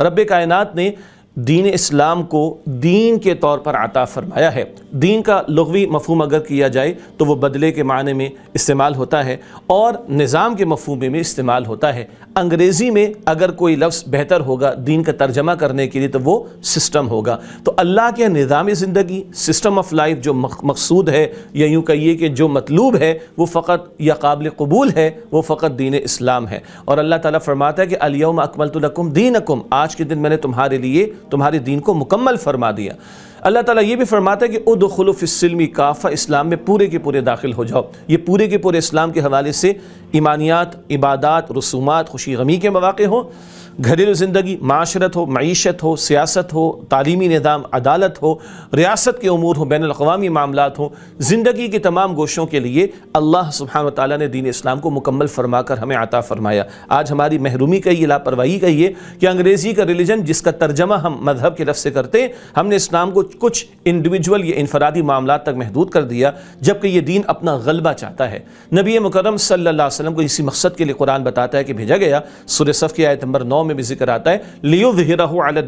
रब कायनत ने दीन इस्लाम को दीन के तौर पर आता फरमाया है दीन का लघवी मफहम अगर किया जाए तो वह बदले के मान में इस्तेमाल होता है और निज़ाम के मफहमे में इस्तेमाल होता है अंग्रेज़ी में अगर कोई लफ्ज़ बेहतर होगा दीन का तर्जमा करने के लिए तो वो सिस्टम होगा तो अल्लाह के निज़ाम ज़िंदगी सिस्टम ऑफ लाइफ जो मकसूद है या यूँ कहिए कि जो मतलूब है वो फ़कत या काबिल कबूल है वो फ़कत दीन इस्लाम है और अल्लाह ताली फरमाता है कि अलियम अकमल तो दीन अकुम आज के दिन मैंने तुम्हारे लिए तुम्हारे दीन को मुकम्मल फरमा दिया अल्लाह ताला ये भी फरमाता है कि उद खलुफ़िसलमी काफ़ा इस्लाम में पूरे के पूरे दाखिल हो जाओ ये पूरे के पूरे इस्लाम के हवाले से ईमानियात इबादत रसूमात खुशी गमी के मौाक़े हों घरेलू ज़िंदगी माशरत हो मीशत हो सियासत हो तलीमी निज़ाम अदालत हो रियासत के अमूर हो बैन अवी मामला हों ज़िंदगी के तमाम गोशों के लिए अल्लाह सुबहान ताली ने दीन इस्लाम को मुकम्मल फरमा कर हमें आता फ़रमाया आज हमारी महरूमी का ये लापरवाही का ये कि अंग्रेज़ी का रिलीजन जिसका तर्जमा हम मजहब के रफ से करते हैं हमने इस्लाम को कुछ इंडिविजुल या इनफरादी मामला तक महदूद कर दिया जबकि यह दीन अपना गलबा चाहता है नबी मुकरम सल्ला वसलम को इसी मकसद के लिए कुरान बताता है कि भेजा गया सुरसफ़ की आयत नंबर नौ दुआओं में भी जिक्र आता है लियो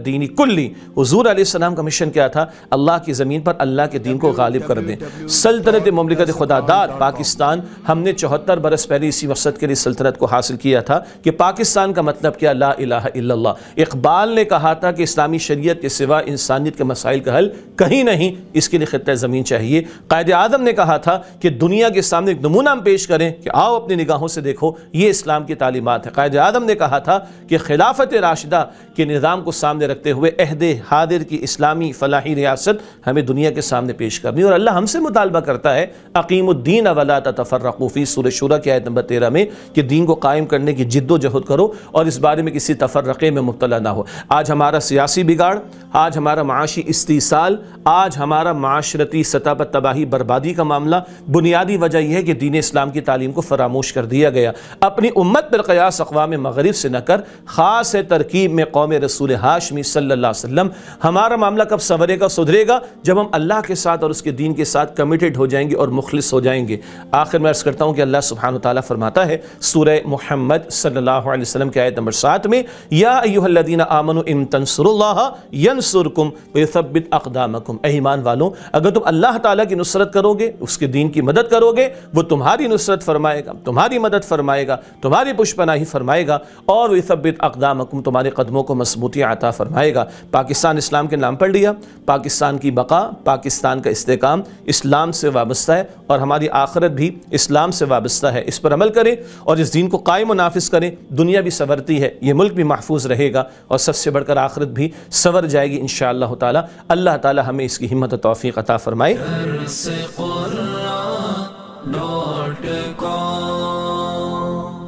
दीनी कुल्ली हजूर आसमाम का मिशन क्या था अल्लाह की ज़मीन पर अल्लाह के दीन को गालिब कर दें सल्तनत ममलिकत खुदादार पाकिस्तान हमने चौहत्तर बरस पहले इसी मकसद के लिए सल्तनत को हासिल किया था कि पाकिस्तान का मतलब क्या अल्लाह इकबाल ने कहा था कि इस्लामी शरीय के सिवा इंसानियत के मसाइल का हल कहीं नहीं इसके लिए ख़त ज़मीन चाहिए कायद आदम ने कहा था कि दुनिया के सामने एक नमूना हम पेश करें कि आओ अपनी निगाहों से देखो ये इस्लाम की तालीमत है कायद आदम ने कहा था कि खिला खिलाफत राशिदा के निज़ाम को सामने रखते हुए अहद हादिर की इस्लामी फलाही रियासत हमें दुनिया के सामने पेश करनी और अल्लाह हमसे मुतालबा करता है अकीमुद्दीन अवला तफरकूफ़ी सूर शुरा की आयत नंबर तेरह में कि दीन को कायम करने की जिद्दोजहद करो और इस बारे में किसी तफरक़े में मुबला ना हो आज हमारा सियासी बिगाड़ आज हमारा माशी इस्तीसाल आज हमारा माशरती सतह पर तबाही बर्बादी का मामला बुनियादी वजह यह है कि दीन इस्लाम की तालीम को फरामोश कर दिया गया अपनी उम्मत पर कयास अकवा मगरब से न कर खास ख़ास है तरकीब में कौम रसूल हाशमी सल्ला वसम हमारा मामला कब संवरेगा सुधरेगा जब हम अल्लाह के साथ और उसके दीन के साथ कमिटेड हो जाएंगे और मुखलिस हो जाएंगे आखिर मैं अर्ज़ करता हूँ कि अल्लाह सुबहान ताली फरमाता है सूर मोहम्मद सल्लाम के आयत नंबर सात में या यूहदीन आमन इम तनसरल्लासरकुम बेसबित अकदामकुम ईमान वालों अगर तुम अल्लाह ताली की नुसरत करोगे उसके दीन की मदद करोगे वो तुम्हारी नुसरत फरमाएगा तुम्हारी मदद फरमाएगा तुम्हारी पुष्पना ही फरमाएगा और वे वसबित अकदाम मकुम तुम्हारे कदमों को मजबूती अता फ़रमाएगा पाकिस्तान इस्लाम के नाम पर लिया पाकिस्तान की बका पाकिस्तान का इस्तेकाम इस्लाम से वाबस्ता है और हमारी आखरत भी इस्लाम से वाबस्ता है इस पर अमल करें और इस दिन को कायम नाफिस करें दुनिया भी संवरती है ये मुल्क भी महफूज रहेगा और सबसे बढ़कर आखरत भी संवर जाएगी इन शाह तल्ला अल्लाह ताली हमें इसकी हिम्मत तोफ़ी अता फ़रमाए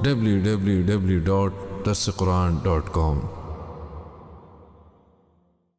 www.dot मुतसकुरान डॉट कॉम